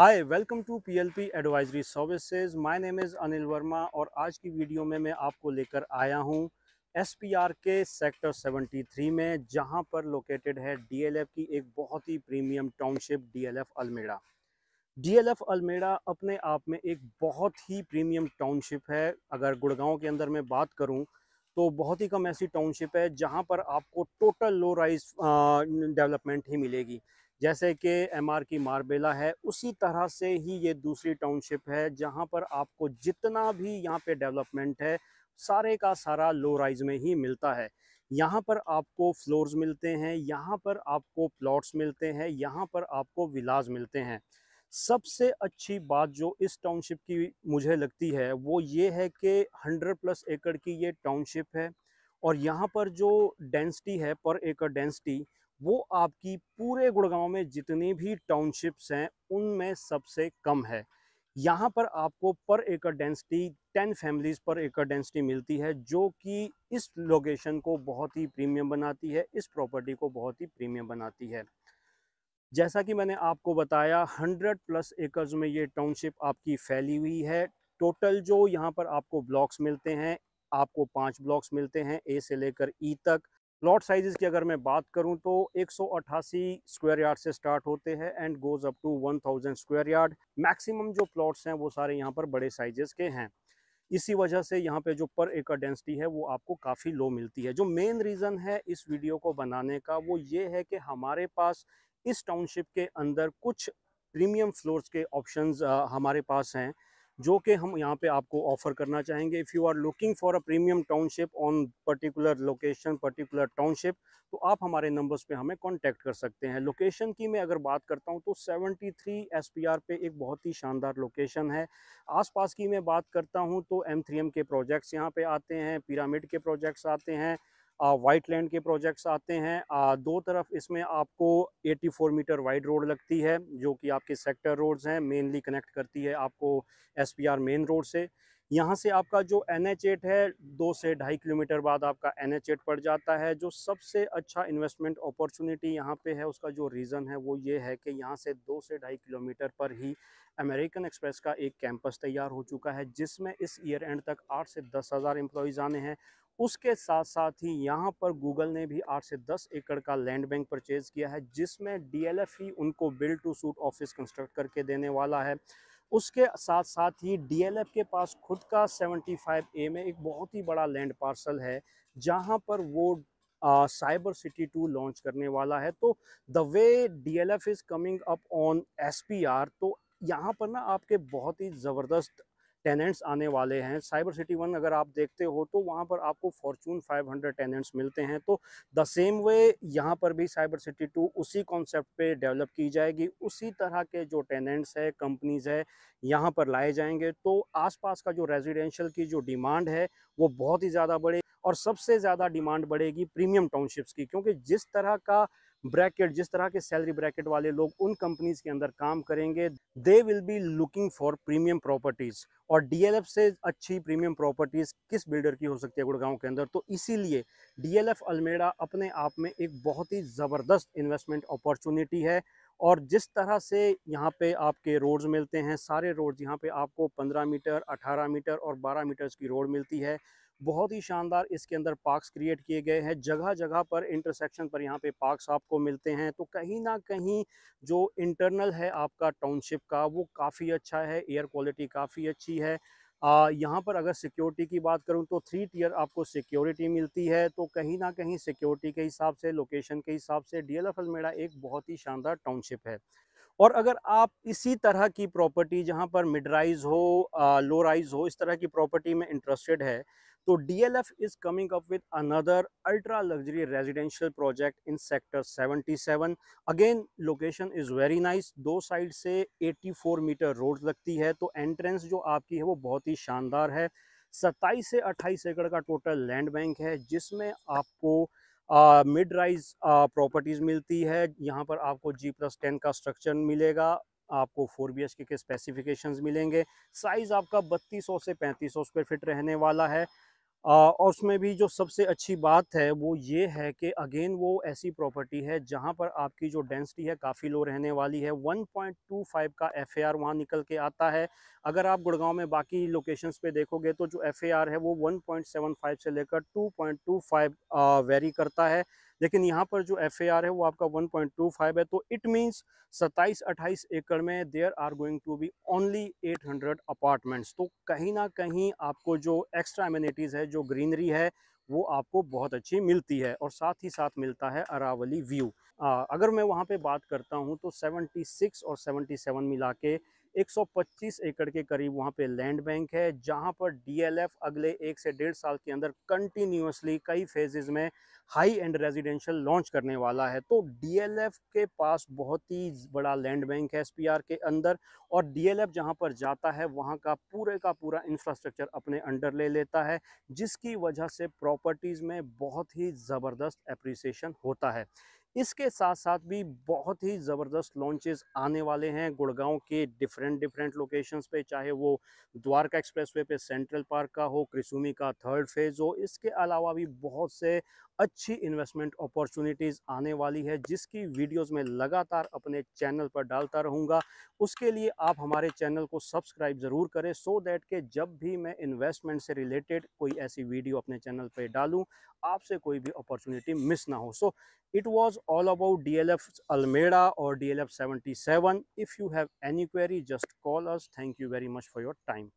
hi welcome to PLP advisory services my name is Anil Verma और आज की वीडियो में मैं आपको लेकर आया हूं एसपीआर के सेक्टर 73 में जहां पर लोकेटेड है डीएलएफ की एक बहुत ही premium township DLF Alameda DLF Alameda अपने आप में एक बहुत ही प्रीमियम टाउनशिप है अगर गुड़गांव के अंदर मैं बात करूँ तो बहुत ही कम ऐसी टाउनशिप है जहाँ पर आपको टोटल लो राइज डेवलपमेंट ही मिलेगी जैसे कि एमआर की मारबेला है उसी तरह से ही ये दूसरी टाउनशिप है जहाँ पर आपको जितना भी यहाँ पे डेवलपमेंट है सारे का सारा लो राइज में ही मिलता है यहाँ पर आपको फ्लोर्स मिलते हैं यहाँ पर आपको प्लॉट्स मिलते हैं यहाँ पर आपको विलाज मिलते हैं सबसे अच्छी बात जो इस टाउनशिप की मुझे लगती है वो ये है कि हंड्रेड प्लस एकड़ की ये टाउनशिप है और यहाँ पर जो डेंसिटी है पर एकड़ डेंसिटी वो आपकी पूरे गुड़गांव में जितनी भी टाउनशिप्स हैं उनमें सबसे कम है यहाँ पर आपको पर एकड़ डेंसिटी 10 फैमिलीज़ पर एकड़ डेंसिटी मिलती है जो कि इस लोकेशन को बहुत ही प्रीमियम बनाती है इस प्रॉपर्टी को बहुत ही प्रीमियम बनाती है जैसा कि मैंने आपको बताया 100 प्लस एकर्स में ये टाउनशिप आपकी फैली हुई है टोटल जो यहाँ पर आपको ब्लॉक्स मिलते हैं आपको पाँच ब्लॉक्स मिलते हैं ए से लेकर ई e तक प्लॉट साइजेस की अगर मैं बात करूं तो 188 स्क्वायर यार्ड से स्टार्ट होते हैं and goes up to 1000 square yard maximum जो प्लॉट्स हैं वो सारे यहाँ पर बड़े साइजेस के हैं इसी वजह से यहाँ पे जो पर एकड़ डेंसिटी है वो आपको काफ़ी लो मिलती है जो मेन रीज़न है इस वीडियो को बनाने का वो ये है कि हमारे पास इस टाउनशिप के अंदर कुछ प्रीमियम फ्लोर्स के ऑप्शन हमारे पास हैं जो कि हम यहाँ पे आपको ऑफ़र करना चाहेंगे if you are looking for a premium township on particular location particular township तो आप हमारे नंबर्स पे हमें कांटेक्ट कर सकते हैं लोकेशन की मैं अगर बात करता हूँ तो 73 थ्री पे एक बहुत ही शानदार लोकेशन है आसपास की मैं बात करता हूँ तो एम के प्रोजेक्ट्स यहाँ पर आते हैं पिरामिड के प्रोजेक्ट्स आते हैं वाइट लैंड के प्रोजेक्ट्स आते हैं आ, दो तरफ इसमें आपको 84 मीटर वाइड रोड लगती है जो कि आपके सेक्टर रोड्स हैं मेनली कनेक्ट करती है आपको एसपीआर मेन रोड से यहाँ से आपका जो एन है दो से ढाई किलोमीटर बाद आपका एन पड़ जाता है जो सबसे अच्छा इन्वेस्टमेंट अपॉर्चुनिटी यहाँ पे है उसका जो रीज़न है वो ये है कि यहाँ से दो से ढाई किलोमीटर पर ही अमेरिकन एक्सप्रेस का एक कैंपस तैयार हो चुका है जिसमें इस ईयर एंड तक आठ से दस हज़ार एम्प्लॉयज़ आने हैं उसके साथ साथ ही यहाँ पर गूगल ने भी आठ से दस एकड़ का लैंड बैंक परचेज़ किया है जिसमें डीएलएफ ही उनको build to suit office construct करके देने वाला है उसके साथ साथ ही डीएलएफ के पास खुद का 75 ए में एक बहुत ही बड़ा लैंड पार्सल है जहाँ पर वो साइबर सिटी टू लॉन्च करने वाला है तो the way D is coming up on S तो यहाँ पर ना आपके बहुत ही ज़बरदस्त टेनेंट्स आने वाले हैं साइबर सिटी वन अगर आप देखते हो तो वहाँ पर आपको फॉर्चून 500 टेनेंट्स मिलते हैं तो द सेम वे यहाँ पर भी साइबर सिटी टू उसी कॉन्सेप्ट पे डेवलप की जाएगी उसी तरह के जो टेनेंट्स है कंपनीज है यहाँ पर लाए जाएंगे तो आसपास का जो रेजिडेंशियल की जो डिमांड है वो बहुत ही ज़्यादा बढ़े और सबसे ज़्यादा डिमांड बढ़ेगी प्रीमियम टाउनशिप्स की क्योंकि जिस तरह का ब्रैकेट जिस तरह के सैलरी ब्रैकेट वाले लोग उन कंपनीज के अंदर काम करेंगे they will be looking for premium properties और डीएलएफ से अच्छी प्रीमियम प्रॉपर्टीज़ किस बिल्डर की हो सकती है गुड़गांव के अंदर तो इसीलिए डीएलएफ अल्मेड़ा अपने आप में एक बहुत ही ज़बरदस्त इन्वेस्टमेंट अपॉर्चुनिटी है और जिस तरह से यहाँ पे आपके रोड्स मिलते हैं सारे रोड्स यहाँ पे आपको 15 मीटर 18 मीटर और 12 मीटर्स की रोड मिलती है बहुत ही शानदार इसके अंदर पार्क्स क्रिएट किए गए हैं जगह जगह पर इंटरसेक्शन पर यहाँ पे पार्क्स आपको मिलते हैं तो कहीं ना कहीं जो इंटरनल है आपका टाउनशिप का वो काफ़ी अच्छा है एयर क्वालिटी काफ़ी अच्छी है यहाँ पर अगर सिक्योरिटी की बात करूँ तो थ्री टीयर आपको सिक्योरिटी मिलती है तो कहीं ना कहीं सिक्योरिटी के हिसाब से लोकेशन के हिसाब से डी एल एफ अल्मेड़ा एक बहुत ही शानदार टाउनशिप है और अगर आप इसी तरह की प्रॉपर्टी जहाँ पर मिड राइज हो लो राइज हो इस तरह की प्रॉपर्टी में इंटरेस्टेड है तो DLF coming up with another ultra luxury residential project in sector seventy 77 again location is very nice दो साइड से 84 मीटर रोड लगती है तो एंट्रेंस जो आपकी है वो बहुत ही शानदार है 27 से 28 एकड़ का टोटल लैंड बैंक है जिसमें आपको मिड राइज प्रॉपर्टीज़ मिलती है यहाँ पर आपको जी प्लस टेन का स्ट्रक्चर मिलेगा आपको four B H K specifications मिलेंगे साइज़ आपका 3200 से 3500 स्क्वायर फीट रहने वाला है और उसमें भी जो सबसे अच्छी बात है वो ये है कि अगेन वो ऐसी प्रॉपर्टी है जहाँ पर आपकी जो डेंसिटी है काफ़ी लो रहने वाली है 1.25 का एफ ए आर वहाँ निकल के आता है अगर आप गुड़गांव में बाकी लोकेशंस पे देखोगे तो जो एफ ए आर है वो 1.75 से लेकर 2.25 वेरी करता है लेकिन यहाँ पर जो एफ है वो आपका वन है तो इट मीन्स सत्ताईस अट्ठाईस एकड़ में there are going to be only eight apartments तो कहीं ना कहीं आपको जो एक्स्ट्रा एमिनिटीज़ है जो ग्रीनरी है वो आपको बहुत अच्छी मिलती है और साथ ही साथ मिलता है अरावली व्यू आ, अगर मैं वहाँ पे बात करता हूँ तो 76 और 77 मिला के 125 एकड़ के करीब वहाँ पे लैंड बैंक है जहाँ पर डीएलएफ अगले एक से डेढ़ साल के अंदर कंटिन्यूसली कई फेजेज़ में हाई एंड रेजिडेंशियल लॉन्च करने वाला है तो डीएलएफ के पास बहुत ही बड़ा लैंड बैंक है एसपीआर के अंदर और डीएलएफ जहाँ पर जाता है वहाँ का पूरे का पूरा इंफ्रास्ट्रक्चर अपने अंडर ले लेता है जिसकी वजह से प्रॉपर्टीज़ में बहुत ही ज़बरदस्त अप्रिसिएशन होता है इसके साथ साथ भी बहुत ही ज़बरदस्त लॉन्चेस आने वाले हैं गुड़गांव के डिफरेंट डिफरेंट लोकेशंस पे चाहे वो द्वारका एक्सप्रेसवे पे सेंट्रल पार्क का हो क्रिसुमी का थर्ड फेज़ हो इसके अलावा भी बहुत से अच्छी इन्वेस्टमेंट अपॉर्चुनिटीज़ आने वाली है जिसकी वीडियोस में लगातार अपने चैनल पर डालता रहूँगा उसके लिए आप हमारे चैनल को सब्सक्राइब ज़रूर करें सो दैट के जब भी मैं इन्वेस्टमेंट से रिलेटेड कोई ऐसी वीडियो अपने चैनल पर डालूँ आपसे कोई भी अपॉर्चुनिटी मिस ना हो so it was all about D L F Alameda और D L F seventy seven if you have any query just call us thank you very much for your time